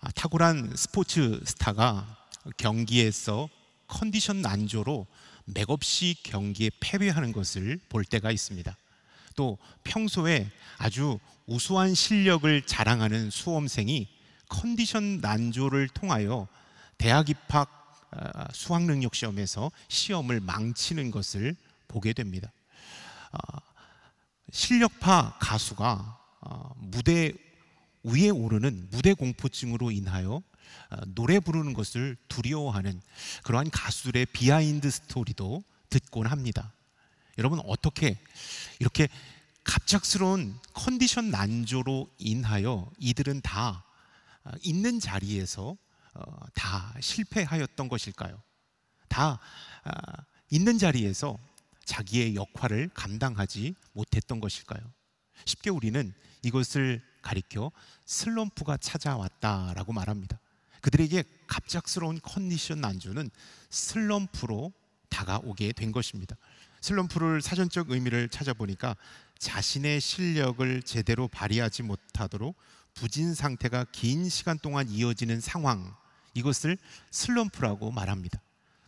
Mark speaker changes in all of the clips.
Speaker 1: 아, 탁월한 스포츠 스타가 경기에서 컨디션 난조로 맥없이 경기에 패배하는 것을 볼 때가 있습니다. 또 평소에 아주 우수한 실력을 자랑하는 수험생이 컨디션 난조를 통하여 대학 입학 아, 수학 능력 시험에서 시험을 망치는 것을 보게 됩니다. 아, 실력파 가수가 어, 무대 위에 오르는 무대 공포증으로 인하여 아, 노래 부르는 것을 두려워하는 그러한 가수들의 비하인드 스토리도 듣곤 합니다. 여러분 어떻게 이렇게 갑작스러운 컨디션 난조로 인하여 이들은 다 아, 있는 자리에서 어, 다 실패하였던 것일까요? 다 아, 있는 자리에서 자기의 역할을 감당하지 못했던 것일까요? 쉽게 우리는 이것을 가리켜 슬럼프가 찾아왔다라고 말합니다. 그들에게 갑작스러운 컨디션 난조는 슬럼프로 다가오게 된 것입니다. 슬럼프를 사전적 의미를 찾아보니까 자신의 실력을 제대로 발휘하지 못하도록 부진 상태가 긴 시간 동안 이어지는 상황 이것을 슬럼프라고 말합니다.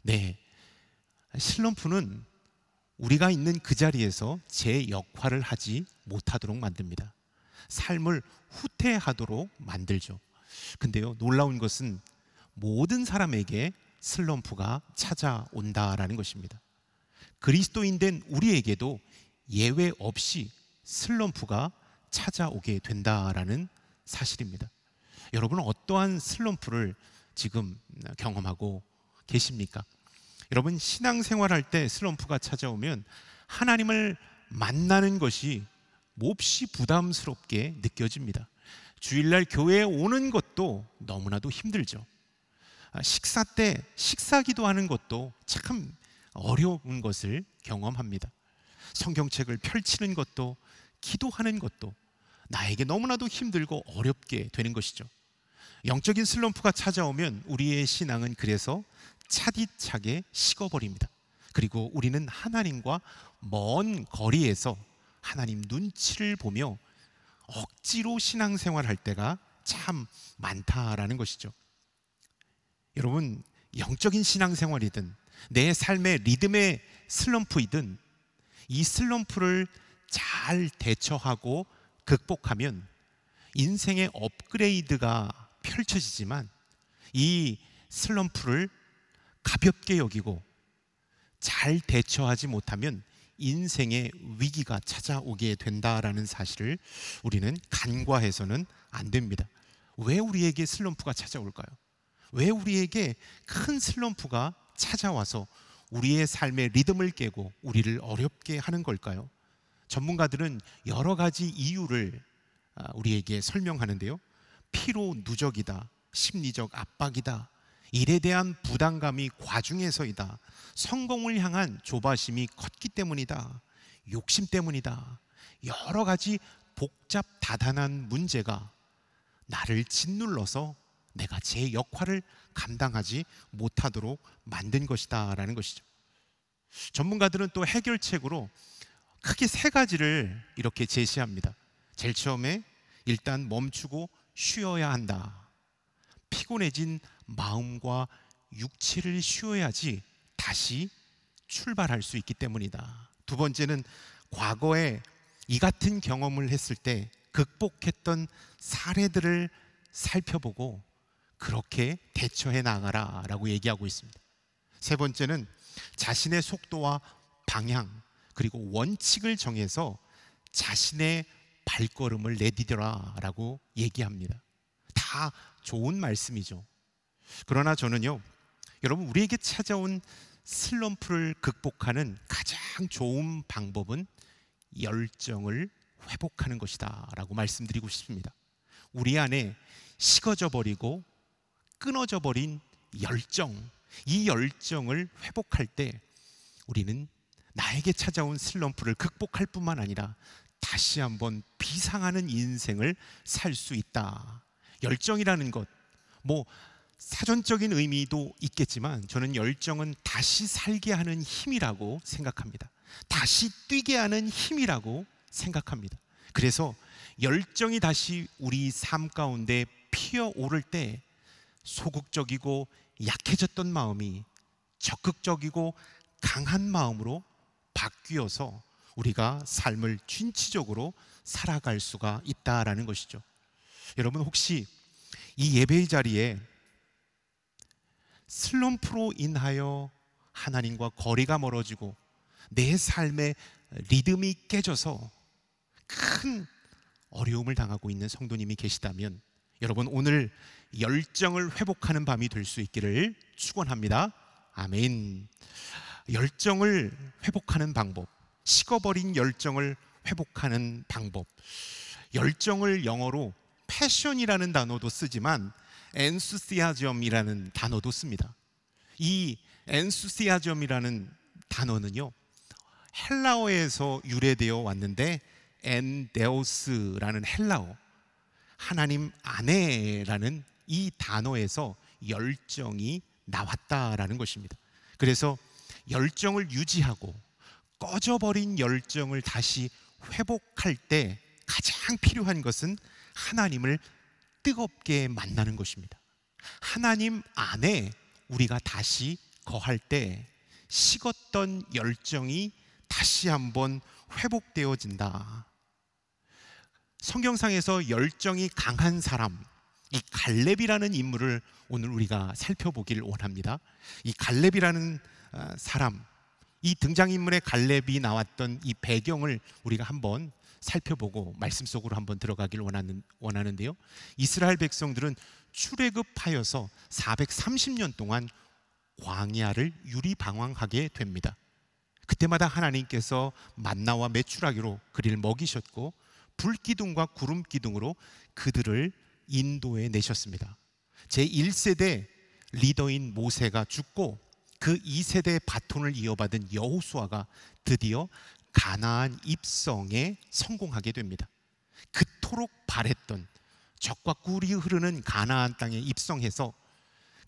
Speaker 1: 네. 슬럼프는 우리가 있는 그 자리에서 제 역할을 하지 못하도록 만듭니다. 삶을 후퇴하도록 만들죠. 근데요, 놀라운 것은 모든 사람에게 슬럼프가 찾아온다라는 것입니다. 그리스도인 된 우리에게도 예외 없이 슬럼프가 찾아오게 된다라는 사실입니다. 여러분은 어떠한 슬럼프를 지금 경험하고 계십니까? 여러분 신앙생활할 때 슬럼프가 찾아오면 하나님을 만나는 것이 몹시 부담스럽게 느껴집니다. 주일날 교회에 오는 것도 너무나도 힘들죠. 아, 식사 때 식사 기도하는 것도 참 어려운 것을 경험합니다. 성경책을 펼치는 것도 기도하는 것도 나에게 너무나도 힘들고 어렵게 되는 것이죠. 영적인 슬럼프가 찾아오면 우리의 신앙은 그래서 차디차게 식어버립니다. 그리고 우리는 하나님과 먼 거리에서 하나님 눈치를 보며 억지로 신앙생활할 때가 참 많다라는 것이죠. 여러분, 영적인 신앙생활이든 내 삶의 리듬의 슬럼프이든 이 슬럼프를 잘 대처하고 극복하면 인생의 업그레이드가 펼쳐지지만 이 슬럼프를 가볍게 여기고 잘 대처하지 못하면 인생의 위기가 찾아오게 된다라는 사실을 우리는 간과해서는 안 됩니다. 왜 우리에게 슬럼프가 찾아올까요? 왜 우리에게 큰 슬럼프가 찾아와서 우리의 삶의 리듬을 깨고 우리를 어렵게 하는 걸까요? 전문가들은 여러 가지 이유를 아, 우리에게 설명하는데요. 피로 누적이다, 심리적 압박이다, 일에 대한 부담감이 과중해서이다. 성공을 향한 조바심이 컸기 때문이다. 욕심 때문이다. 여러 가지 복잡 다단한 문제가 나를 짓눌러서 내가 제 역할을 감당하지 못하도록 만든 것이다라는 것이죠. 전문가들은 또 해결책으로 크게 세 가지를 이렇게 제시합니다. 제일 처음에 일단 멈추고 쉬어야 한다. 피곤해진 마음과 육체를 쉬어야지 다시 출발할 수 있기 때문이다. 두 번째는 과거에 이 같은 경험을 했을 때 극복했던 사례들을 살펴보고 그렇게 대처해 나가라 라고 얘기하고 있습니다. 세 번째는 자신의 속도와 방향 그리고 원칙을 정해서 자신의 발걸음을 내디뎌라 라고 얘기합니다. 다 좋은 말씀이죠. 그러나 저는요, 여러분, 우리에게 찾아온 슬럼프를 극복하는 가장 좋은 방법은 열정을 회복하는 것이다. 라고 말씀드리고 싶습니다. 우리 안에 식어져 버리고 끊어져 버린 열정, 이 열정을 회복할 때 우리는 나에게 찾아온 슬럼프를 극복할 뿐만 아니라 다시 한번 비상하는 인생을 살 수 있다. 열정이라는 것, 뭐 사전적인 의미도 있겠지만 저는 열정은 다시 살게 하는 힘이라고 생각합니다. 다시 뛰게 하는 힘이라고 생각합니다. 그래서 열정이 다시 우리 삶 가운데 피어오를 때 소극적이고 약해졌던 마음이 적극적이고 강한 마음으로 바뀌어서 우리가 삶을 진취적으로 살아갈 수가 있다라는 것이죠. 여러분 혹시 이 예배의 자리에 슬럼프로 인하여 하나님과 거리가 멀어지고 내 삶의 리듬이 깨져서 큰 어려움을 당하고 있는 성도님이 계시다면 여러분 오늘 열정을 회복하는 밤이 될 수 있기를 축원합니다. 아멘. 열정을 회복하는 방법. 식어버린 열정을 회복하는 방법. 열정을 영어로 패션이라는 단어도 쓰지만 엔수시아점이라는 단어도 씁니다. 이 엔수시아점이라는 단어는요. 헬라어에서 유래되어 왔는데 엔데오스라는 헬라어 하나님 아내라는 이 단어에서 열정이 나왔다라는 것입니다. 그래서 열정을 유지하고 꺼져버린 열정을 다시 회복할 때 가장 필요한 것은 하나님을 뜨겁게 만나는 것입니다. 하나님 안에 우리가 다시 거할 때 식었던 열정이 다시 한번 회복되어진다. 성경상에서 열정이 강한 사람, 이 갈렙이라는 인물을 오늘 우리가 살펴보길 원합니다. 이 갈렙이라는 아, 사람, 이 등장인물의 갈렙이 나왔던 이 배경을 우리가 한번 살펴보고 말씀 속으로 한번 들어가길 원하는, 원하는데요. 이스라엘 백성들은 출애굽하여서 430년 동안 광야를 유리방황하게 됩니다. 그때마다 하나님께서 만나와 매출하기로 그를 먹이셨고 불기둥과 구름기둥으로 그들을 인도해 내셨습니다. 제 1세대 리더인 모세가 죽고 그 2세대 바톤을 이어받은 여호수아가 드디어 가나안 입성에 성공하게 됩니다. 그토록 바랬던 적과 꿀이 흐르는 가나안 땅에 입성해서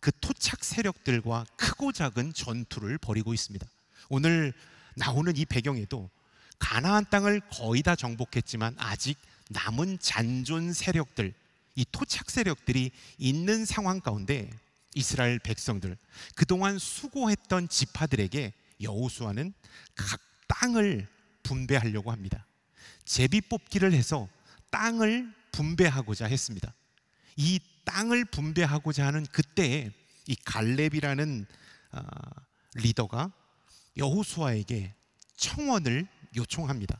Speaker 1: 그 토착 세력들과 크고 작은 전투를 벌이고 있습니다. 오늘 나오는 이 배경에도 가나안 땅을 거의 다 정복했지만 아직 남은 잔존 세력들, 이 토착 세력들이 있는 상황 가운데 이스라엘 백성들 그동안 수고했던 지파들에게 여호수아는 각 땅을 분배하려고 합니다. 제비 뽑기를 해서 땅을 분배하고자 했습니다. 이 땅을 분배하고자 하는 그때에 이 갈렙이라는 아, 리더가 여호수아에게 청원을 요청합니다.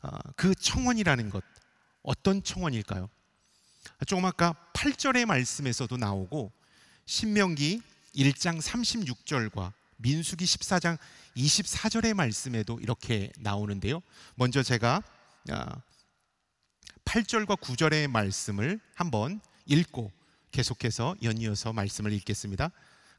Speaker 1: 아, 그 청원이라는 것 어떤 청원일까요? 조금 아까 8절의 말씀에서도 나오고 신명기 1장 36절과 민수기 14장 24절의 말씀에도 이렇게 나오는데요. 먼저 제가 8절과 아, 9절의 말씀을 한번 읽고 계속해서 연이어서 말씀을 읽겠습니다.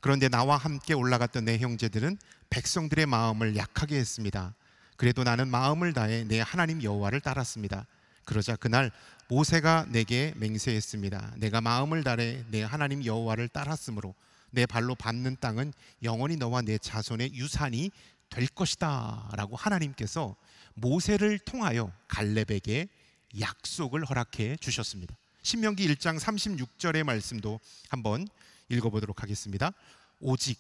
Speaker 1: 그런데 나와 함께 올라갔던 내 형제들은 백성들의 마음을 약하게 했습니다. 그래도 나는 마음을 다해 내 하나님 여호와를 따랐습니다. 그러자 그날 모세가 내게 맹세했습니다. 내가 마음을 다해 내 하나님 여호와를 따랐으므로 내 발로 밟는 땅은 영원히 너와 내 자손의 유산이 될 것이다라고 하나님께서 모세를 통하여 갈렙에게 약속을 허락해 주셨습니다. 신명기 1장 36절의 말씀도 한번 읽어보도록 하겠습니다. 오직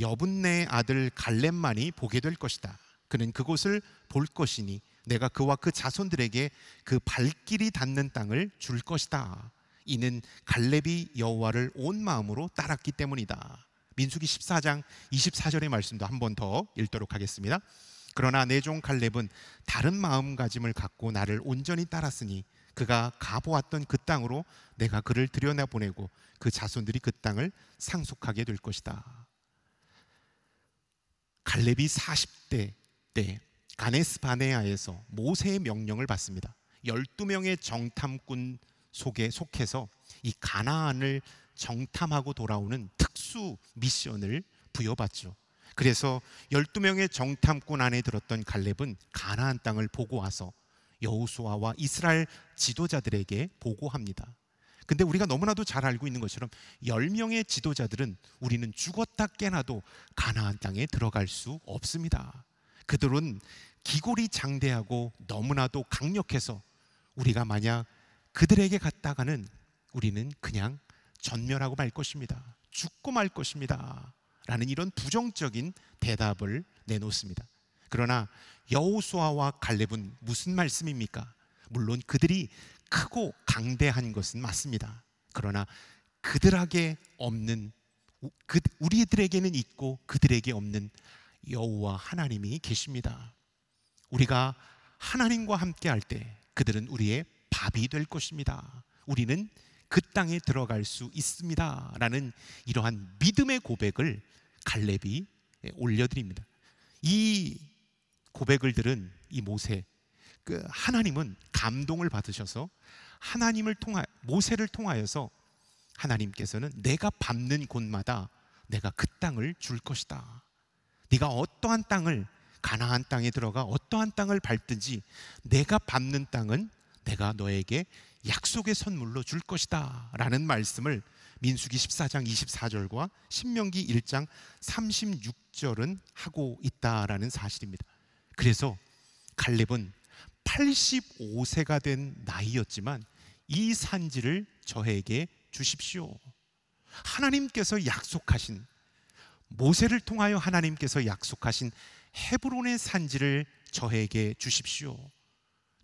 Speaker 1: 여분네 아들 갈렙만이 보게 될 것이다. 그는 그곳을 볼 것이니 내가 그와 그 자손들에게 그 발길이 닿는 땅을 줄 것이다. 이는 갈렙이 여호와를 온 마음으로 따랐기 때문이다. 민수기 14장 24절의 말씀도 한 번 더 읽도록 하겠습니다. 그러나 내종 갈렙은 다른 마음가짐을 갖고 나를 온전히 따랐으니 그가 가보았던 그 땅으로 내가 그를 들여내 보내고 그 자손들이 그 땅을 상속하게 될 것이다. 갈렙이 40대 때 가네스 바네아에서 모세의 명령을 받습니다. 12명의 정탐꾼 속에 속해서 이 가나안을 정탐하고 돌아오는 특수 미션을 부여받죠. 그래서 12명의 정탐꾼 안에 들었던 갈렙은 가나안 땅을 보고 와서 여호수아와 이스라엘 지도자들에게 보고합니다. 근데 우리가 너무나도 잘 알고 있는 것처럼 10명의 지도자들은 우리는 죽었다 깨나도 가나안 땅에 들어갈 수 없습니다. 그들은 기골이 장대하고 너무나도 강력해서 우리가 만약 그들에게 갔다가는 우리는 그냥 전멸하고 말 것입니다. 죽고 말 것입니다. 라는 이런 부정적인 대답을 내놓습니다. 그러나 여호수아와 갈렙은 무슨 말씀입니까? 물론 그들이 크고 강대한 것은 맞습니다. 그러나 그들에게 없는 그, 우리들에게는 있고 그들에게 없는 여호와 하나님이 계십니다. 우리가 하나님과 함께 할 때 그들은 우리의 밥이 될 것입니다. 우리는 그 땅에 들어갈 수 있습니다. 라는 이러한 믿음의 고백을 갈렙이 예, 올려드립니다. 이 고백을 들은 이 모세, 그 하나님은 감동을 받으셔서 하나님을 통하 모세를 통하여서 하나님께서는 내가 밟는 곳마다 내가 그 땅을 줄 것이다. 네가 어떠한 땅을 가나안 땅에 들어가 어떠한 땅을 밟든지 내가 밟는 땅은 내가 너에게 약속의 선물로 줄 것이다 라는 말씀을 민수기 14장 24절과 신명기 1장 36절은 하고 있다라는 사실입니다. 그래서 갈렙은 85세가 된 나이였지만 이 산지를 저에게 주십시오. 하나님께서 약속하신 모세를 통하여 하나님께서 약속하신 헤브론의 산지를 저에게 주십시오.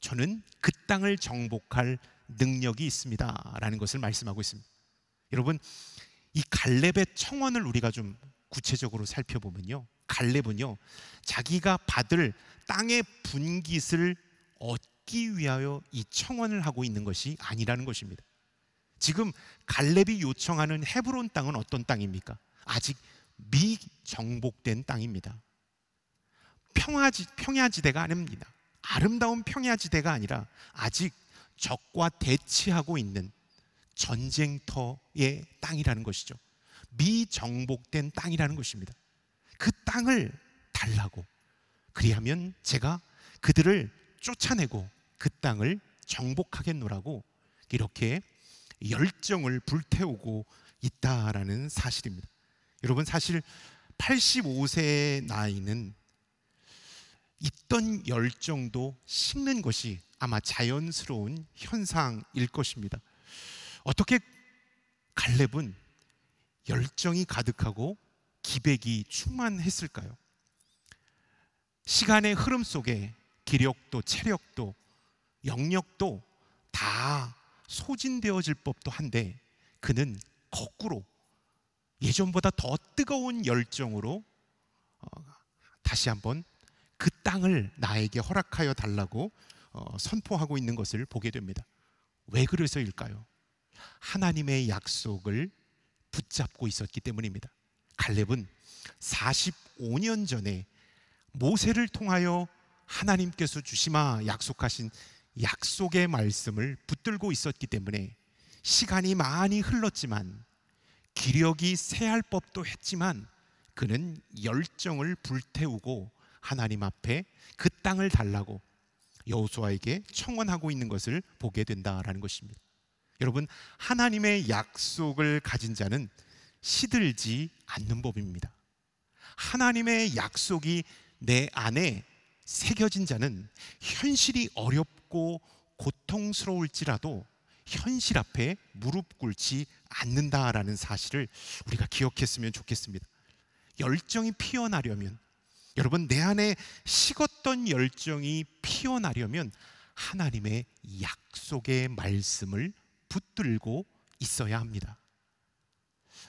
Speaker 1: 저는 그 땅을 정복할 능력이 있습니다. 라는 것을 말씀하고 있습니다. 여러분, 이 갈렙의 청원을 우리가 좀 구체적으로 살펴보면요. 갈렙은요, 자기가 받을 땅의 분깃을 얻기 위하여 이 청원을 하고 있는 것이 아니라는 것입니다. 지금 갈렙이 요청하는 헤브론 땅은 어떤 땅입니까? 아직 미정복된 땅입니다. 평화지, 평야지대가 아닙니다. 아름다운 평야지대가 아니라 아직 적과 대치하고 있는 전쟁터의 땅이라는 것이죠. 미정복된 땅이라는 것입니다. 그 땅을 달라고. 그리하면 제가 그들을 쫓아내고 그 땅을 정복하겠노라고 이렇게 열정을 불태우고 있다라는 사실입니다. 여러분 사실 85세 나이는 있던 열정도 식는 것이 아마 자연스러운 현상일 것입니다. 어떻게 갈렙은 열정이 가득하고 기백이 충만했을까요? 시간의 흐름 속에 기력도 체력도 영역도 다 소진되어질 법도 한데 그는 거꾸로 예전보다 더 뜨거운 열정으로 어, 다시 한번 땅을 나에게 허락하여 달라고 어, 선포하고 있는 것을 보게 됩니다. 왜 그래서일까요? 하나님의 약속을 붙잡고 있었기 때문입니다. 갈렙은 45년 전에 모세를 통하여 하나님께서 주시마 약속하신 약속의 말씀을 붙들고 있었기 때문에 시간이 많이 흘렀지만 기력이 새할 법도 했지만 그는 열정을 불태우고 하나님 앞에 그 땅을 달라고 여호수아에게 청원하고 있는 것을 보게 된다라는 것입니다. 여러분 하나님의 약속을 가진 자는 시들지 않는 법입니다. 하나님의 약속이 내 안에 새겨진 자는 현실이 어렵고 고통스러울지라도 현실 앞에 무릎 꿇지 않는다라는 사실을 우리가 기억했으면 좋겠습니다. 열정이 피어나려면 여러분 내 안에 식었던 열정이 피어나려면 하나님의 약속의 말씀을 붙들고 있어야 합니다.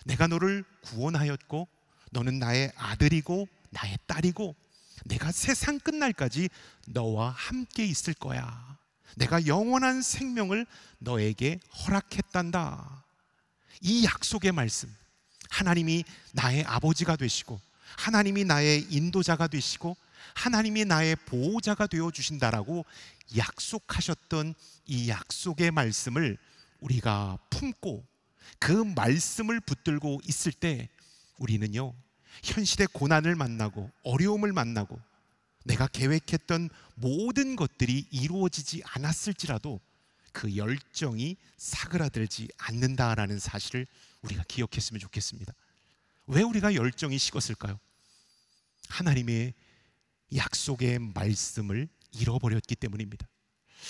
Speaker 1: 내가 너를 구원하였고 너는 나의 아들이고 나의 딸이고 내가 세상 끝날까지 너와 함께 있을 거야. 내가 영원한 생명을 너에게 허락했단다. 이 약속의 말씀 하나님이 나의 아버지가 되시고 하나님이 나의 인도자가 되시고 하나님이 나의 보호자가 되어 주신다라고 약속하셨던 이 약속의 말씀을 우리가 품고 그 말씀을 붙들고 있을 때 우리는요 현실의 고난을 만나고 어려움을 만나고 내가 계획했던 모든 것들이 이루어지지 않았을지라도 그 열정이 사그라들지 않는다라는 사실을 우리가 기억했으면 좋겠습니다. 왜 우리가 열정이 식었을까요? 하나님의 약속의 말씀을 잃어버렸기 때문입니다.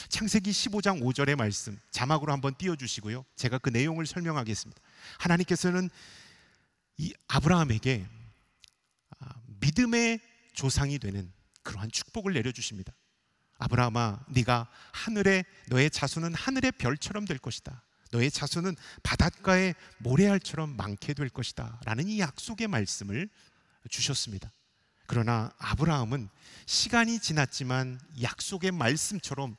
Speaker 1: 창세기 15장 5절의 말씀 자막으로 한번 띄워 주시고요. 제가 그 내용을 설명하겠습니다. 하나님께서는 이 아브라함에게 아, 믿음의 조상이 되는 그러한 축복을 내려 주십니다. 아브라함아 네가 하늘에 너의 자손은 하늘의 별처럼 될 것이다. 너의 자손은 바닷가의 모래알처럼 많게 될 것이다. 라는 이 약속의 말씀을 주셨습니다. 그러나 아브라함은 시간이 지났지만 약속의 말씀처럼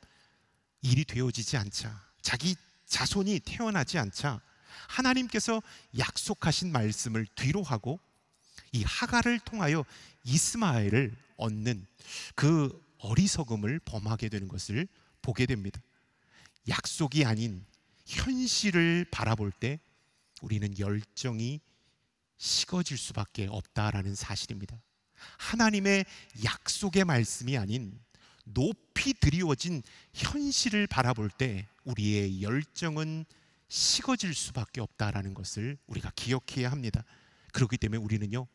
Speaker 1: 일이 되어지지 않자 자기 자손이 태어나지 않자 하나님께서 약속하신 말씀을 뒤로 하고 이 하가를 통하여 이스마엘을 얻는 그 어리석음을 범하게 되는 것을 보게 됩니다. 약속이 아닌 현실을 바라볼 때 우리는 열정이 식어질 수밖에 없다라는 사실입니다. 하나님의 약속의 말씀이 아닌 높이 드리워진 현실을 바라볼 때 우리의 열정은 식어질 수밖에 없다라는 것을 우리가 기억해야 합니다. 그렇기 때문에 우리는요.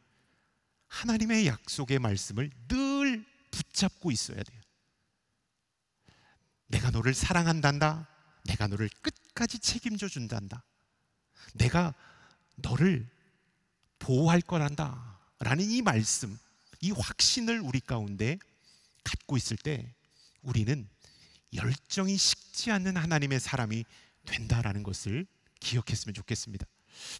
Speaker 1: 하나님의 약속의 말씀을 늘 붙잡고 있어야 돼요. 내가 너를 사랑한단다. 내가 너를 끝까지 책임져 준단다. 내가 너를 보호할 거란다. 라는 이 말씀. 이 확신을 우리 가운데 갖고 있을 때 우리는 열정이 식지 않는 하나님의 사람이 된다라는 것을 기억했으면 좋겠습니다.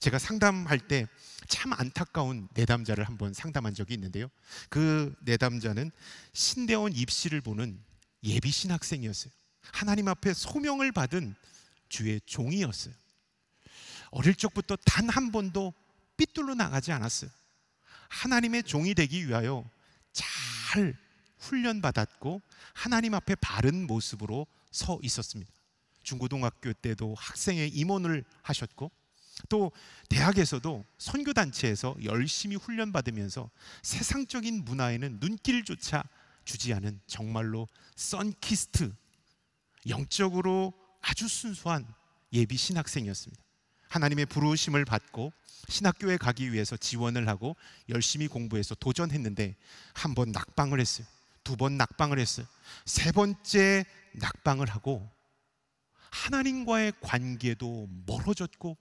Speaker 1: 제가 상담할 때 참 안타까운 내담자를 한번 상담한 적이 있는데요. 그 내담자는 신대원 입시를 보는 예비 신학생이었어요. 하나님 앞에 소명을 받은 주의 종이었어요. 어릴 적부터 단 한 번도 삐뚤로 나가지 않았어요. 하나님의 종이 되기 위하여 잘 훈련받았고 하나님 앞에 바른 모습으로 서 있었습니다. 중고등학교 때도 학생의 임원을 하셨고 또 대학에서도 선교 단체에서 열심히 훈련받으면서 세상적인 문화에는 눈길조차 주지 않은 정말로 썬키스트 영적으로 아주 순수한 예비 신학생이었습니다. 하나님의 부르심을 받고 신학교에 가기 위해서 지원을 하고 열심히 공부해서 도전했는데 한 번 낙방을 했어요. 두 번 낙방을 했어요. 세 번째 낙방을 하고 하나님과의 관계도 멀어졌고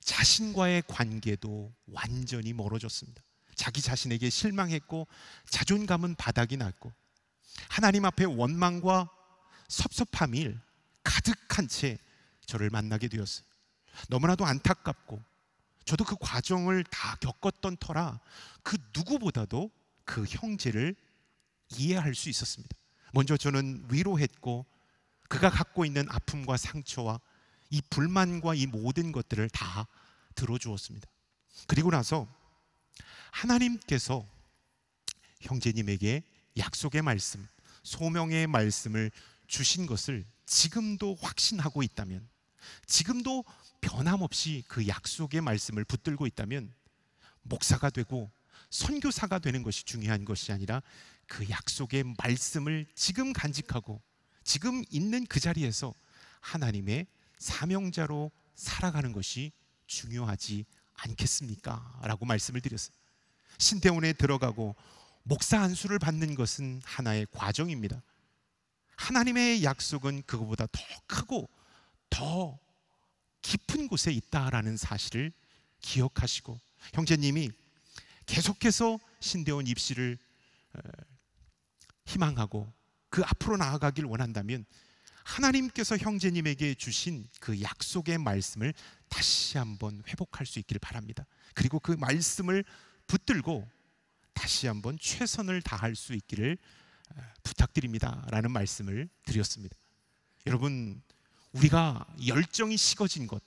Speaker 1: 자신과의 관계도 완전히 멀어졌습니다. 자기 자신에게 실망했고 자존감은 바닥이 났고 하나님 앞에 원망과 섭섭함이 가득한 채 저를 만나게 되었어요. 너무나도 안타깝고 저도 그 과정을 다 겪었던 터라 그 누구보다도 그 형제를 이해할 수 있었습니다. 먼저 저는 위로했고 그가 갖고 있는 아픔과 상처와 이 불만과 이 모든 것들을 다 들어주었습니다. 그리고 나서 하나님께서 형제님에게 약속의 말씀, 소명의 말씀을 주신 것을 지금도 확신하고 있다면, 지금도 변함없이 그 약속의 말씀을 붙들고 있다면 목사가 되고 선교사가 되는 것이 중요한 것이 아니라 그 약속의 말씀을 지금 간직하고 지금 있는 그 자리에서 하나님의 사명자로 살아가는 것이 중요하지 않겠습니까? 라고 말씀을 드렸어요. 신대원에 들어가고 목사 안수를 받는 것은 하나의 과정입니다. 하나님의 약속은 그것보다 더 크고 더 깊은 곳에 있다라는 사실을 기억하시고 형제님이 계속해서 신대원 입시를 어, 희망하고 그 앞으로 나아가길 원한다면 하나님께서 형제님에게 주신 그 약속의 말씀을 다시 한번 회복할 수 있기를 바랍니다. 그리고 그 말씀을 붙들고 다시 한번 최선을 다할 수 있기를 어, 부탁드립니다. 라는 말씀을 드렸습니다. 여러분, 우리가 열정이 식어진 것,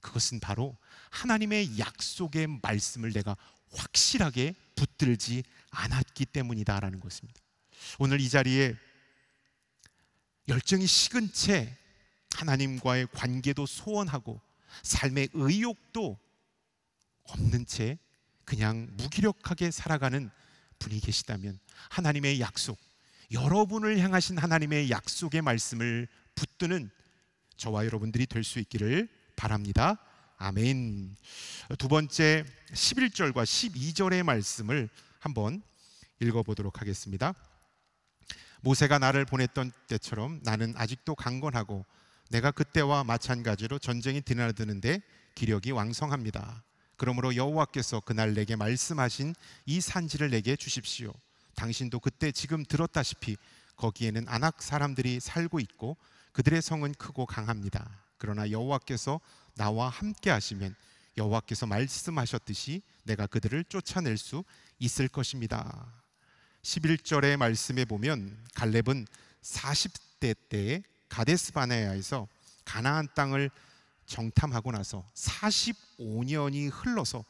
Speaker 1: 그것은 바로 하나님의 약속의 말씀을 내가 확실하게 붙들지 않았기 때문이다라는 것입니다. 오늘 이 자리에 열정이 식은 채 하나님과의 관계도 소원하고 삶의 의욕도 없는 채 그냥 무기력하게 살아가는 분이 계시다면 하나님의 약속, 여러분을 향하신 하나님의 약속의 말씀을 붙드는 저와 여러분들이 될 수 있기를 바랍니다. 아멘. 두 번째 11절과 12절의 말씀을 한번 읽어보도록 하겠습니다. 모세가 나를 보냈던 때처럼 나는 아직도 강건하고 내가 그때와 마찬가지로 전쟁이 드나드는데 기력이 왕성합니다. 그러므로 여호와께서 그날 내게 말씀하신 이 산지를 내게 주십시오. 당신도 그때 지금 들었다시피 거기에는 안악 사람들이 살고 있고 그들의 성은 크고 강합니다. 그러나 여호와께서 나와 함께 하시면 여호와께서 말씀하셨듯이 내가 그들을 쫓아낼 수 있을 것입니다. 11절의 말씀에 보면 갈렙은 40대 때 가데스 바네아에서 가나안 땅을 정탐하고 나서 45년이 흘러서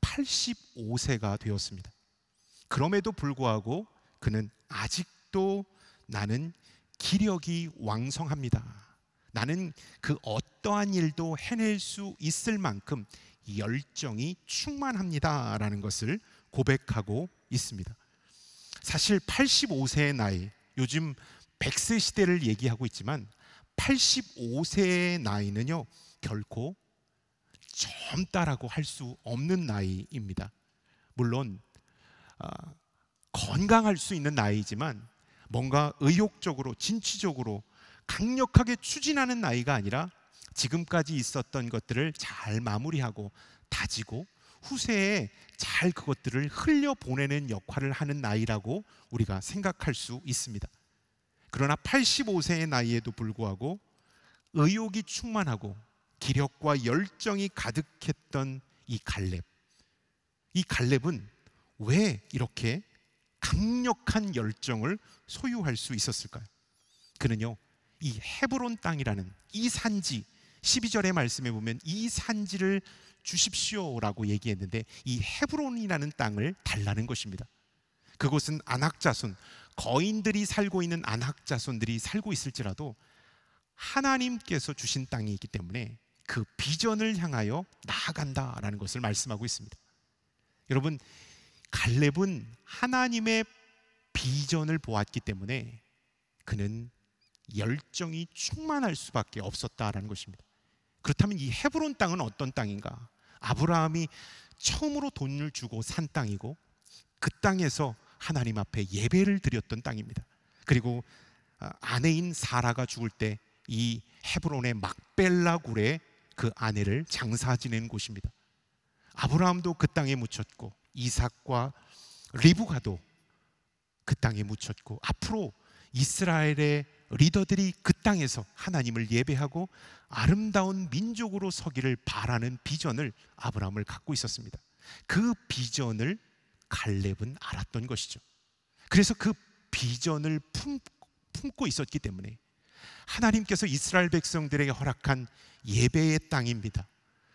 Speaker 1: 85세가 되었습니다. 그럼에도 불구하고 그는 아직도 나는 기력이 왕성합니다. 나는 그 어떠한 일도 해낼 수 있을 만큼 열정이 충만합니다라는 것을 고백하고 있습니다. 사실 85세의 나이, 요즘 100세 시대를 얘기하고 있지만 85세의 나이는요, 결코 젊다라고 할 수 없는 나이입니다. 물론 어, 건강할 수 있는 나이지만 뭔가 의욕적으로 진취적으로 강력하게 추진하는 나이가 아니라 지금까지 있었던 것들을 잘 마무리하고 다지고 후세에 잘 그것들을 흘려보내는 역할을 하는 나이라고 우리가 생각할 수 있습니다. 그러나 85세의 나이에도 불구하고 의욕이 충만하고 기력과 열정이 가득했던 이 갈렙. 이 갈렙은 왜 이렇게 강력한 열정을 소유할 수 있었을까요? 그는요, 이 헤브론 땅이라는 이 산지 12절의 말씀에 보면 이 산지를 주십시오라고 얘기했는데 이 헤브론이라는 땅을 달라는 것입니다. 그곳은 안학자손 거인들이 살고 있는 안학자손들이 살고 있을지라도 하나님께서 주신 땅이 기 때문에 그 비전을 향하여 나아간다라는 것을 말씀하고 있습니다. 여러분 갈렙은 하나님의 비전을 보았기 때문에 그는 열정이 충만할 수밖에 없었다라는 것입니다. 그렇다면 이 헤브론 땅은 어떤 땅인가? 아브라함이 처음으로 돈을 주고 산 땅이고 그 땅에서 하나님 앞에 예배를 드렸던 땅입니다. 그리고 아, 아내인 사라가 죽을 때 이 헤브론의 막벨라 굴에 그 아내를 장사 지낸 곳입니다. 아브라함도 그 땅에 묻혔고 이삭과 리브가도 그 땅에 묻혔고 앞으로 이스라엘의 리더들이 그 땅에서 하나님을 예배하고 아름다운 민족으로 서기를 바라는 비전을 아브라함을 갖고 있었습니다. 그 비전을 갈렙은 알았던 것이죠. 그래서 그 비전을 품, 품고 있었기 때문에 하나님께서 이스라엘 백성들에게 허락한 예배의 땅입니다.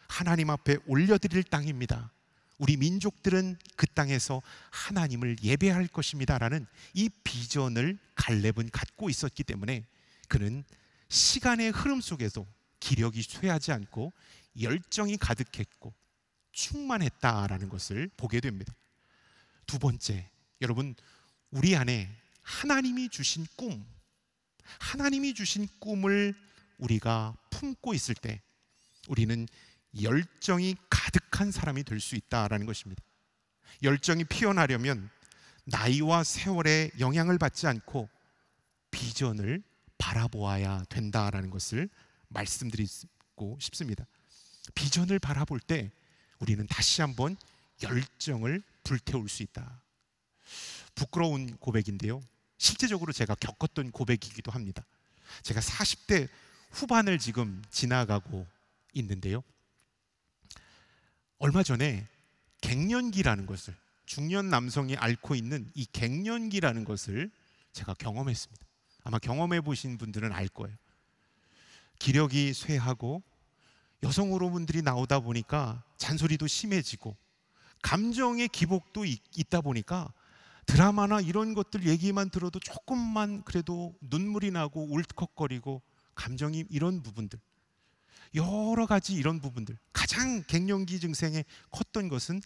Speaker 1: 하나님 앞에 올려드릴 땅입니다. 우리 민족들은 그 땅에서 하나님을 예배할 것입니다라는 이 비전을 갈렙은 갖고 있었기 때문에 그는 시간의 흐름 속에도 기력이 쇠하지 않고 열정이 가득했고 충만했다라는 것을 보게 됩니다. 두 번째, 여러분 우리 안에 하나님이 주신 꿈, 하나님이 주신 꿈을 우리가 품고 있을 때 우리는 열정이 가득 착한 사람이 될 수 있다라는 것입니다. 열정이 피어나려면 나이와 세월에 영향을 받지 않고 비전을 바라보아야 된다라는 것을 말씀드리고 싶습니다. 비전을 바라볼 때 우리는 다시 한번 열정을 불태울 수 있다. 부끄러운 고백인데요. 실제적으로 제가 겪었던 고백이기도 합니다. 제가 40대 후반을 지금 지나가고 있는데요. 얼마 전에 갱년기라는 것을 중년 남성이 앓고 있는 이 갱년기라는 것을 제가 경험했습니다. 아마 경험해 보신 분들은 알 거예요. 기력이 쇠하고 여성 호르몬들이 나오다 보니까 잔소리도 심해지고 감정의 기복도 있, 다 보니까 드라마나 이런 것들 얘기만 들어도 조금만 그래도 눈물이 나고 울컥거리고 감정이 이런 부분들 여러 가지 이런 부분들 가장 갱년기 증상에 컸던 것은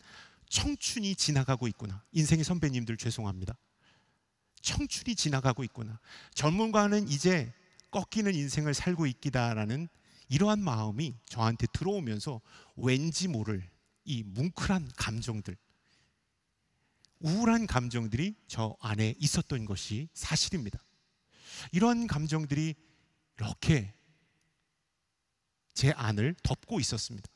Speaker 1: 청춘이 지나가고 있구나 인생의 선배님들 죄송합니다 청춘이 지나가고 있구나 전문가는 이제 꺾이는 인생을 살고 있기다라는 이러한 마음이 저한테 들어오면서 왠지 모를 이 뭉클한 감정들 우울한 감정들이 저 안에 있었던 것이 사실입니다 이런 감정들이 이렇게 제 안을 덮고 있었습니다.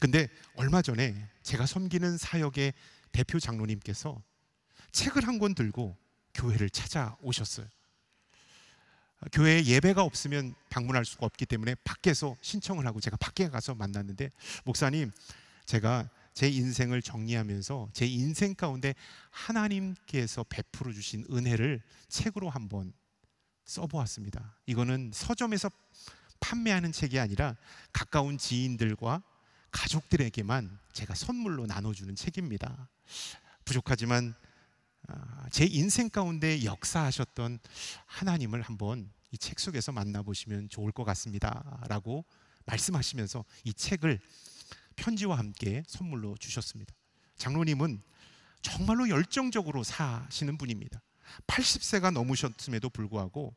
Speaker 1: 근데 얼마 전에 제가 섬기는 사역의 대표 장로님께서 책을 한 권 들고 교회를 찾아오셨어요. 교회에 예배가 없으면 방문할 수가 없기 때문에 밖에서 신청을 하고 제가 밖에 가서 만났는데 목사님 제가 제 인생을 정리하면서 제 인생 가운데 하나님께서 베풀어 주신 은혜를 책으로 한번 써보았습니다. 이거는 서점에서 판매하는 책이 아니라 가까운 지인들과 가족들에게만 제가 선물로 나눠주는 책입니다. 부족하지만 아, 제 인생 가운데 역사하셨던 하나님을 한번 이 책 속에서 만나보시면 좋을 것 같습니다. 라고 말씀하시면서 이 책을 편지와 함께 선물로 주셨습니다. 장로님은 정말로 열정적으로 사시는 분입니다. 80세가 넘으셨음에도 불구하고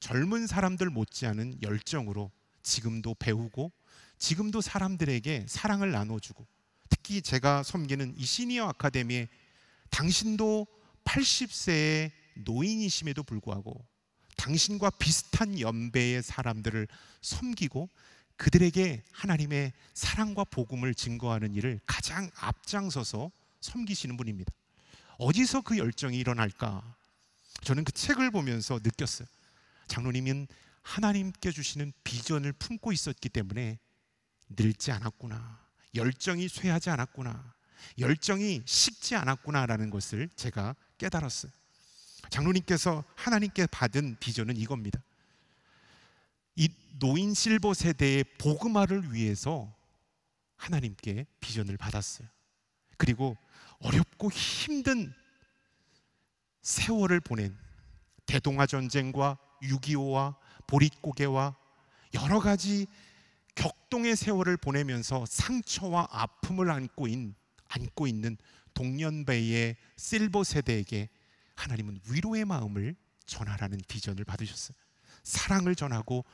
Speaker 1: 젊은 사람들 못지않은 열정으로 지금도 배우고 지금도 사람들에게 사랑을 나눠주고 특히 제가 섬기는 이 시니어 아카데미에 당신도 80세의 노인이심에도 불구하고 당신과 비슷한 연배의 사람들을 섬기고 그들에게 하나님의 사랑과 복음을 증거하는 일을 가장 앞장서서 섬기시는 분입니다. 어디서 그 열정이 일어날까? 저는 그 책을 보면서 느꼈어요. 장로님은 하나님께 주시는 비전을 품고 있었기 때문에 늙지 않았구나. 열정이 쇠하지 않았구나. 열정이 식지 않았구나라는 것을 제가 깨달았어요. 장로님께서 하나님께 받은 비전은 이겁니다. 이 노인 실버 세대의 복음화를 위해서 하나님께 비전을 받았어요. 그리고 어렵고 힘든 세월을 보낸 대동아 전쟁과 6.25와 보릿고개와 여러 가지 격동의 세월을 보내면서 상처와 아픔을 안고, 인, 안고 있는 동년배의 실버 세대에게 하나님은 위로의 마음을 전하라는 비전을 받으셨어요. 사랑을 전하고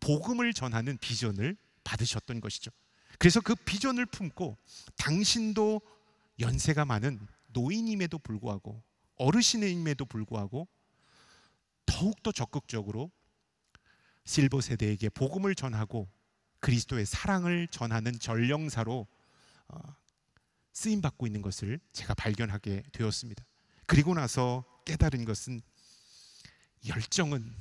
Speaker 1: 복음을 전하는 비전을 받으셨던 것이죠. 그래서 그 비전을 품고 당신도 연세가 많은 노인임에도 불구하고 어르신임에도 불구하고 더욱더 적극적으로 실버 세대에게 복음을 전하고 그리스도의 사랑을 전하는 전령사로 어, 쓰임 받고 있는 것을 제가 발견하게 되었습니다. 그리고 나서 깨달은 것은 열정은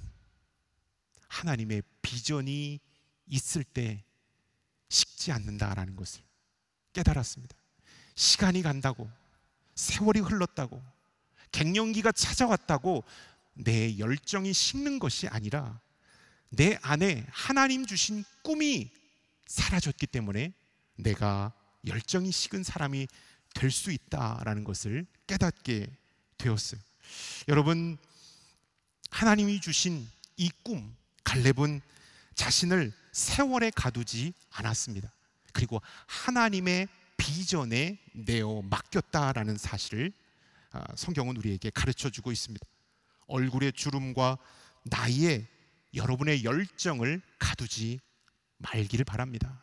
Speaker 1: 하나님의 비전이 있을 때 식지 않는다라는 것을 깨달았습니다. 시간이 간다고 세월이 흘렀다고 갱년기가 찾아왔다고 내 열정이 식는 것이 아니라 내 안에 하나님 주신 꿈이 사라졌기 때문에 내가 열정이 식은 사람이 될 수 있다라는 것을 깨닫게 되었어요. 여러분 하나님이 주신 이 꿈, 갈렙은 자신을 세월에 가두지 않았습니다. 그리고 하나님의 비전에 내어 맡겼다라는 사실을 아, 성경은 우리에게 가르쳐 주고 있습니다. 얼굴의 주름과 나이에 여러분의 열정을 가두지 말기를 바랍니다.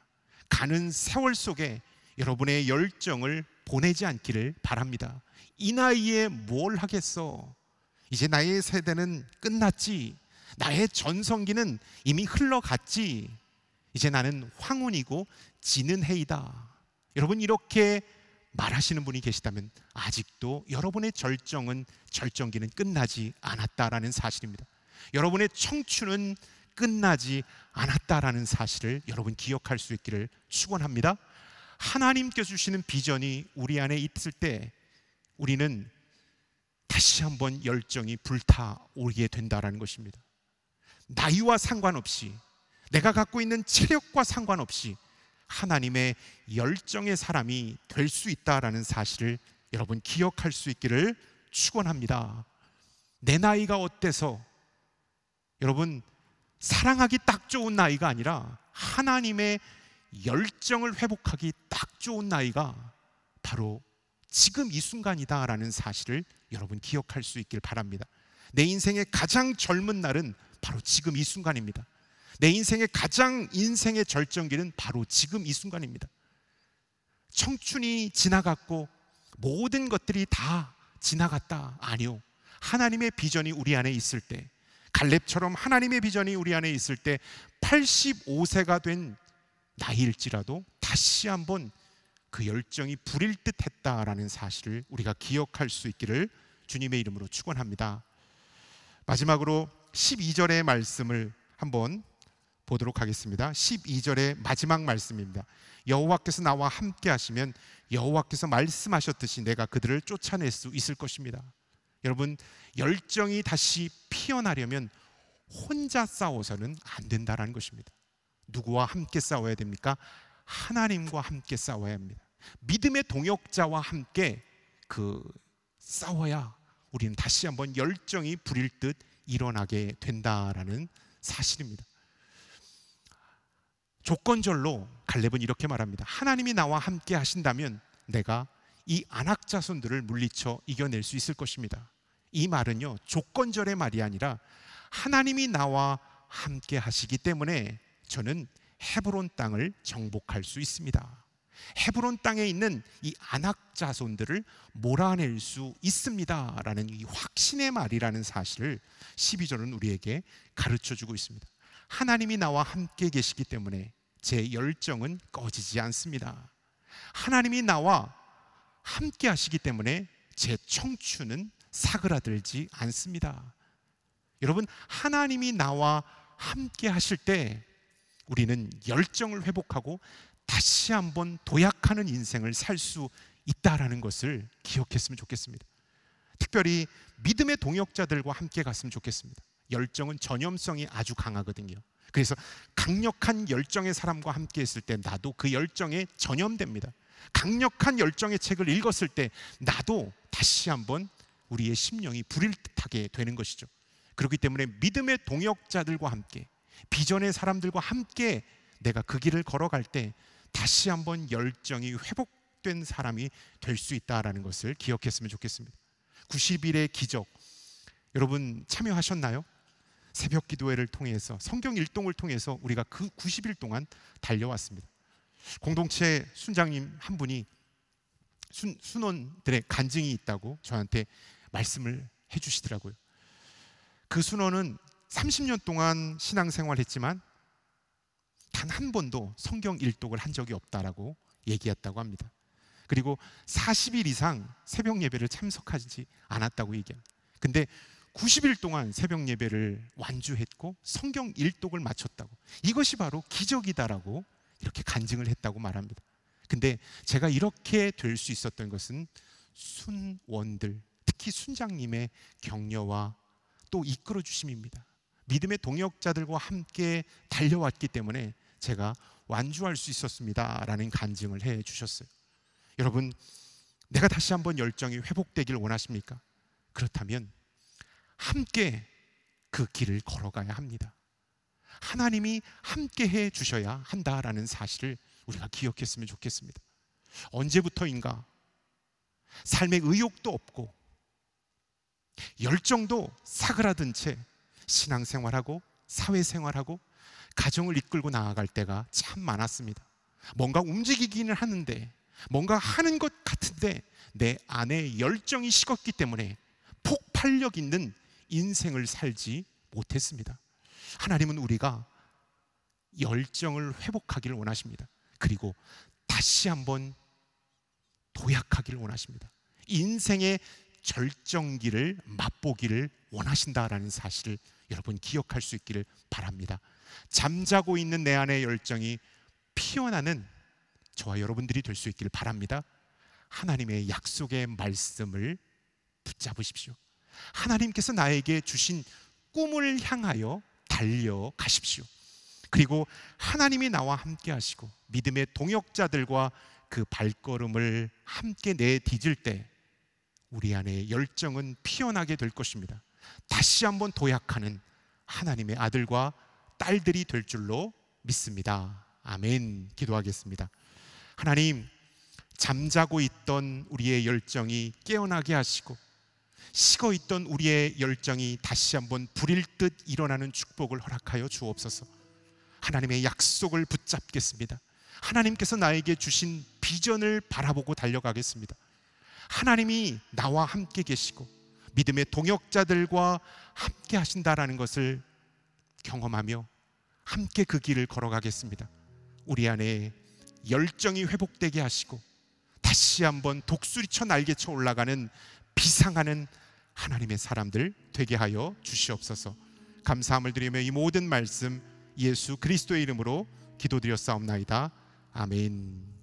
Speaker 1: 가는 세월 속에 여러분의 열정을 보내지 않기를 바랍니다. 이 나이에 뭘 하겠어? 이제 나의 세대는 끝났지. 나의 전성기는 이미 흘러갔지. 이제 나는 황혼이고 지는 해이다. 여러분 이렇게 말하시는 분이 계시다면 아직도 여러분의 절정은 절정기는 끝나지 않았다라는 사실입니다. 여러분의 청춘은 끝나지 않았다라는 사실을 여러분 기억할 수 있기를 축원합니다. 하나님께서 주시는 비전이 우리 안에 있을 때 우리는 다시 한번 열정이 불타오르게 된다라는 것입니다. 나이와 상관없이 내가 갖고 있는 체력과 상관없이 하나님의 열정의 사람이 될 수 있다라는 사실을 여러분 기억할 수 있기를 축원합니다. 내 나이가 어때서 여러분 사랑하기 딱 좋은 나이가 아니라 하나님의 열정을 회복하기 딱 좋은 나이가 바로 지금 이 순간이다라는 사실을 여러분 기억할 수 있길 바랍니다. 내 인생의 가장 젊은 날은 바로 지금 이 순간입니다. 내 인생의 가장 인생의 절정기는 바로 지금 이 순간입니다. 청춘이 지나갔고 모든 것들이 다 지나갔다. 아니요. 하나님의 비전이 우리 안에 있을 때 갈렙처럼 하나님의 비전이 우리 안에 있을 때 85세가 된 나이일지라도 다시 한번 그 열정이 불일 듯했다라는 사실을 우리가 기억할 수 있기를 주님의 이름으로 축원합니다. 마지막으로 12절의 말씀을 한번 보도록 하겠습니다. 12절의 마지막 말씀입니다. 여호와께서 나와 함께 하시면 여호와께서 말씀하셨듯이 내가 그들을 쫓아낼 수 있을 것입니다. 여러분 열정이 다시 피어나려면 혼자 싸워서는 안 된다라는 것입니다. 누구와 함께 싸워야 됩니까? 하나님과 함께 싸워야 합니다. 믿음의 동역자와 함께 그 싸워야 우리는 다시 한번 열정이 부릴 듯 일어나게 된다라는 사실입니다. 조건절로 갈렙은 이렇게 말합니다. 하나님이 나와 함께 하신다면 내가 이 안악 자손들을 물리쳐 이겨낼 수 있을 것입니다. 이 말은요 조건절의 말이 아니라 하나님이 나와 함께 하시기 때문에 저는 헤브론 땅을 정복할 수 있습니다. 헤브론 땅에 있는 이 안악 자손들을 몰아낼 수 있습니다라는 이 확신의 말이라는 사실을 12절은 우리에게 가르쳐 주고 있습니다. 하나님이 나와 함께 계시기 때문에 제 열정은 꺼지지 않습니다. 하나님이 나와 함께 하시기 때문에 제 청춘은 사그라들지 않습니다. 여러분, 하나님이 나와 함께 하실 때 우리는 열정을 회복하고 다시 한번 도약하는 인생을 살 수 있다라는 것을 기억했으면 좋겠습니다. 특별히 믿음의 동역자들과 함께 갔으면 좋겠습니다. 열정은 전염성이 아주 강하거든요. 그래서 강력한 열정의 사람과 함께 있을 때 나도 그 열정에 전염됩니다. 강력한 열정의 책을 읽었을 때 나도 다시 한번 우리의 심령이 불을 타게 되는 것이죠. 그렇기 때문에 믿음의 동역자들과 함께 비전의 사람들과 함께 내가 그 길을 걸어갈 때 다시 한번 열정이 회복된 사람이 될 수 있다라는 것을 기억했으면 좋겠습니다. 90일의 기적 여러분 참여하셨나요? 새벽 기도회를 통해서 성경 일동을 통해서 우리가 그 90일 동안 달려왔습니다. 공동체 순장님 한 분이 순, 순원들의 간증이 있다고 저한테 말씀을 해주시더라고요. 그 순원은 30년 동안 신앙생활했지만 단 한 번도 성경 일독을 한 적이 없다라고 얘기했다고 합니다. 그리고 40일 이상 새벽 예배를 참석하지 않았다고 얘기합니다. 근데 90일 동안 새벽 예배를 완주했고 성경 1독을 마쳤다고. 이것이 바로 기적이다라고 이렇게 간증을 했다고 말합니다. 근데 제가 이렇게 될 수 있었던 것은 순원들, 특히 순장님의 격려와 또 이끌어 주심입니다. 믿음의 동역자들과 함께 달려왔기 때문에 제가 완주할 수 있었습니다라는 간증을 해 주셨어요. 여러분, 내가 다시 한번 열정이 회복되길 원하십니까? 그렇다면 함께 그 길을 걸어가야 합니다. 하나님이 함께 해 주셔야 한다라는 사실을 우리가 기억했으면 좋겠습니다. 언제부터인가 삶의 의욕도 없고 열정도 사그라든 채 신앙생활하고 사회생활하고 가정을 이끌고 나아갈 때가 참 많았습니다. 뭔가 움직이기는 하는데 뭔가 하는 것 같은데 내 안에 열정이 식었기 때문에 폭발력 있는 인생을 살지 못했습니다. 하나님은 우리가 열정을 회복하기를 원하십니다. 그리고 다시 한번 도약하기를 원하십니다. 인생의 절정기를 맛보기를 원하신다라는 사실을 여러분 기억할 수 있기를 바랍니다. 잠자고 있는 내 안의 열정이 피어나는 저와 여러분들이 될 수 있기를 바랍니다. 하나님의 약속의 말씀을 붙잡으십시오. 하나님께서 나에게 주신 꿈을 향하여 달려가십시오. 그리고 하나님이 나와 함께 하시고 믿음의 동역자들과 그 발걸음을 함께 내딛을때 우리 안에 열정은 피어나게 될 것입니다. 다시 한번 도약하는 하나님의 아들과 딸들이 될 줄로 믿습니다. 아멘. 기도하겠습니다. 하나님, 잠자고 있던 우리의 열정이 깨어나게 하시고 식어 있던 우리의 열정이 다시 한번 불일 듯 일어나는 축복을 허락하여 주옵소서. 하나님의 약속을 붙잡겠습니다. 하나님께서 나에게 주신 비전을 바라보고 달려가겠습니다. 하나님이 나와 함께 계시고 믿음의 동역자들과 함께 하신다라는 것을 경험하며 함께 그 길을 걸어가겠습니다. 우리 안에 열정이 회복되게 하시고 다시 한번 독수리쳐 날개쳐 올라가는 비상하는 하나님의 사람들 되게 하여 주시옵소서. 감사함을 드리며 이 모든 말씀 예수 그리스도의 이름으로 기도드렸사옵나이다. 아멘.